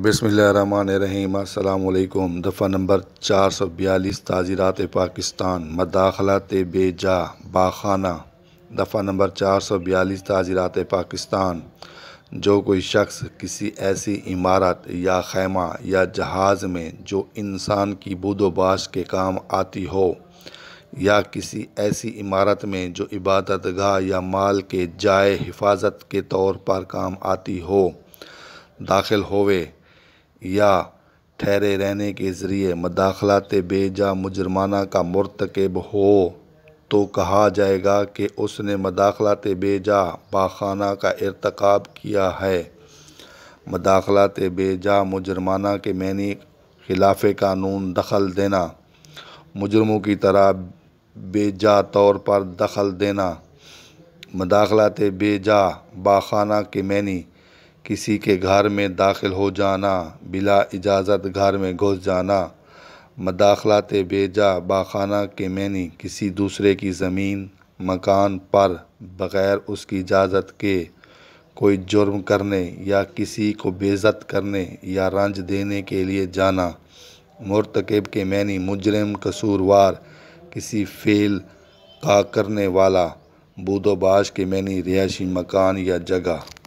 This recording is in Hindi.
बसमीम अल्लाम दफ़ा नंबर चार सौ बयालीस ताज़ीरत पाकिस्तान मदाखलात बेजा बाखाना दफ़ा नंबर चार सौ बयालीस ताज़ीरत पाकिस्तान जो कोई शख्स किसी ऐसी इमारत या खैमा या जहाज़ में जो इंसान की बुदोबाश के काम आती हो या किसी ऐसी इमारत में जो इबादत गाह या माल के जाए हिफाजत के तौर पर काम आती हो दाखिल होवे या ठहरे रहने के ज़रिए मदाखलत बेजा मुजरमाना का मरतकब हो तो कहा जाएगा कि उसने मदाखलत बेजा बाखाना का इरतकब किया है मदाखलत बेजा मुजरमाना के मैनी खिलाफ कानून दखल देना मुजरमों की तरह बेजा तौर पर दखल देना मदाखलत बेजा बाखाना के मैनी किसी के घर में दाखिल हो जाना बिला इजाज़त घर में घुस जाना मदाखलात बेजा बाखाना के मैनी किसी दूसरे की ज़मीन मकान पर बग़ैर उसकी इजाज़त के कोई जुर्म करने या किसी को बेज़त करने या रंज देने के लिए जाना मरतकब के मैनी मुजरम कसूरवार किसी फेल का करने वाला बूदोबाश के मैनी रिहायशी मकान या जगह